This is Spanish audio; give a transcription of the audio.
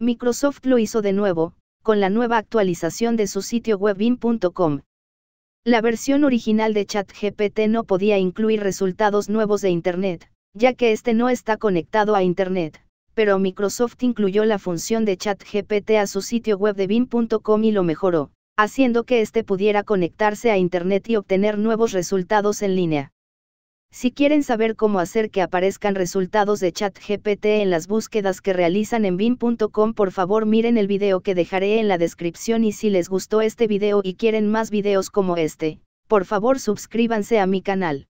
Microsoft lo hizo de nuevo, con la nueva actualización de su sitio web La versión original de ChatGPT no podía incluir resultados nuevos de Internet, ya que este no está conectado a Internet, pero Microsoft incluyó la función de ChatGPT a su sitio web de y lo mejoró, haciendo que este pudiera conectarse a Internet y obtener nuevos resultados en línea. Si quieren saber cómo hacer que aparezcan resultados de ChatGPT en las búsquedas que realizan en bin.com por favor miren el video que dejaré en la descripción y si les gustó este video y quieren más videos como este, por favor suscríbanse a mi canal.